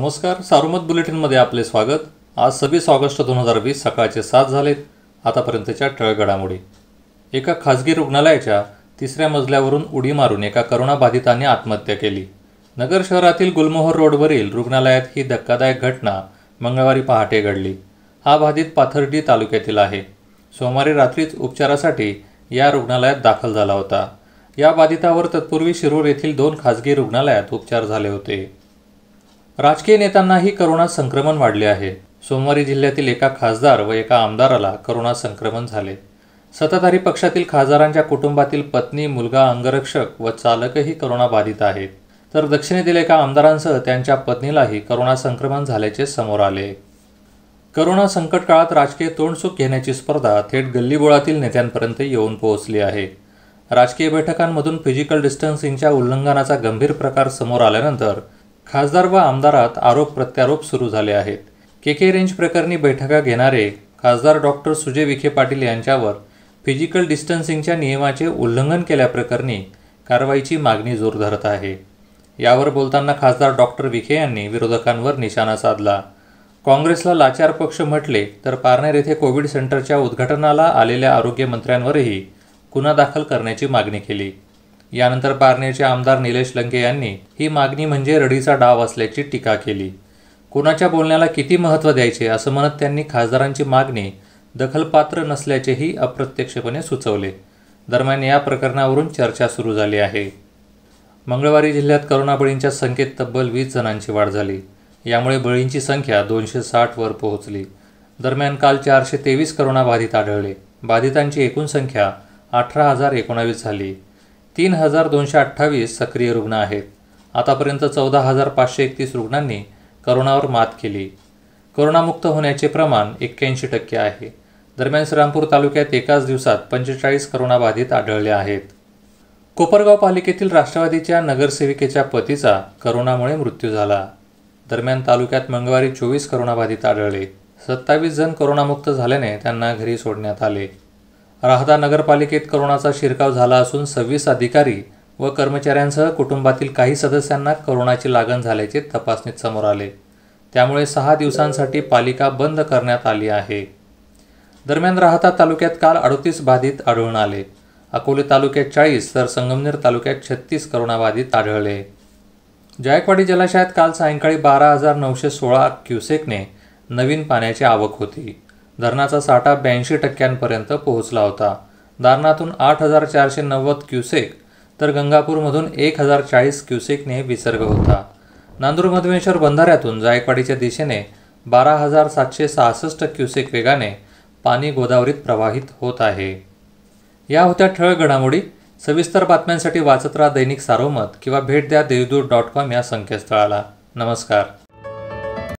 नमस्कार सारुमत बुलेटिनमध्ये आपले स्वागत आज सव्वीस ऑगस्ट दोन हजार वीस सकाळचे सात झालेत आतापर्यंतच्या टळगडामुळे एका खाजगी रुग्णालयाच्या तिसऱ्या मजल्यावरून उडी मारून एका करोनाबाधिताने आत्महत्या केली नगर शहरातील गुलमोहर रोडवरील रुग्णालयात ही धक्कादायक घटना मंगळवारी पहाटे घडली हा बाधित पाथर्डी तालुक्यातील आहे सोमवारी रात्रीच उपचारासाठी या रुग्णालयात दाखल झाला होता या बाधितावर तत्पूर्वी शिरूर येथील दोन खाजगी रुग्णालयात उपचार झाले होते राजकीय नेत्यांनाही करोना संक्रमण वाढले आहे सोमवारी जिल्ह्यातील एका खासदार व एका आमदाराला करोना संक्रमण झाले सत्ताधारी पक्षातील खासदारांच्या कुटुंबातील पत्नी मुलगा अंगरक्षक व चालकही करोना बाधित आहेत तर दक्षिणेतील एका आमदारांसह त्यांच्या पत्नीलाही करोना संक्रमण झाल्याचे समोर आले करोना संकट काळात राजकीय तोंडसुख घेण्याची स्पर्धा थेट गल्लीबोळातील नेत्यांपर्यंत येऊन पोहोचली आहे राजकीय बैठकांमधून फिजिकल डिस्टन्सिंगच्या उल्लंघनाचा गंभीर प्रकार समोर आल्यानंतर खासदार व आमदारात आरोप प्रत्यारोप सुरू झाले आहेत के के रेंज प्रकरणी बैठका घेणारे खासदार डॉक्टर सुजय विखे पाटील यांच्यावर फिजिकल डिस्टन्सिंगच्या नियमाचे उल्लंघन केल्याप्रकरणी कारवाईची मागणी जोर धरत आहे यावर बोलताना खासदार डॉक्टर विखे यांनी विरोधकांवर निशाणा साधला काँग्रेसला लाचार पक्ष म्हटले तर पारनेर येथे कोविड सेंटरच्या उद्घाटनाला आलेल्या आरोग्यमंत्र्यांवरही गुन्हा दाखल करण्याची मागणी केली यानंतर पारनेरचे आमदार निलेश लंके यांनी ही मागणी म्हणजे रडीचा डाव असल्याची टीका केली कोणाच्या बोलण्याला किती महत्त्व द्यायचे असं म्हणत त्यांनी खासदारांची मागणी दखलपात्र नसल्याचेही अप्रत्यक्षपणे सुचवले दरम्यान या प्रकरणावरून चर्चा सुरू झाली आहे मंगळवारी जिल्ह्यात करोना बळींच्या संख्येत तब्बल वीस जणांची वाढ झाली यामुळे बळींची संख्या दोनशे साठवर पोहोचली दरम्यान काल चारशे तेवीस करोना बाधित आढळले बाधितांची एकूण संख्या अठरा हजार एकोणावीस झाली तीन हजार दोनशे अठ्ठावीस सक्रिय रुग्ण आहेत आतापर्यंत चौदा हजार पाचशे एकतीस रुग्णांनी करोनावर मात केली करोनामुक्त होण्याचे प्रमाण एक्क्याऐंशी टक्के आहे दरम्यान श्रीरामपूर तालुक्यात एकाच दिवसात पंचेचाळीस करोनाबाधित आढळले आहेत कोपरगाव पालिकेतील राष्ट्रवादीच्या नगरसेविकेच्या पतीचा करोनामुळे मृत्यू झाला दरम्यान तालुक्यात मंगळवारी चोवीस करोनाबाधित आढळले सत्तावीस जण करोनामुक्त झाल्याने त्यांना घरी सोडण्यात आले राहता नगरपालिकेत करोनाचा शिरकाव झाला असून सव्वीस अधिकारी व कर्मचाऱ्यांसह कुटुंबातील काही सदस्यांना करोनाची लागण झाल्याचे तपासणीत समोर आले त्यामुळे सहा दिवसांसाठी पालिका बंद करण्यात आली आहे दरम्यान राहता तालुक्यात काल अडतीस बाधित आढळून आले अकोले तालुक्यात चाळीस तर संगमनेर तालुक्यात छत्तीस करोनाबाधित आढळले जायकवाडी जलाशयात काल सायंकाळी बारा हजार नऊशे सोळा क्युसेकने नवीन पाण्याची आवक होती धरणाचा साठा ब्याऐंशी टक्क्यांपर्यंत पोहोचला होता धरणातून आठ हजार चारशे नव्वद क्युसेक तर गंगापूरमधून एक हजार चाळीस क्युसेकने विसर्ग होता नांदूर बंधाऱ्यातून जायकवाडीच्या दिशेने बारा हजार सातशे सहासष्ट क्युसेक वेगाने पाणी गोदावरीत प्रवाहित होत आहे या होत्या ठळ घडामोडी सविस्तर बातम्यांसाठी वाचत राहा दैनिक सारोमत किंवा भेट द्या देवदूर डॉट कॉम या संकेतस्थळाला नमस्कार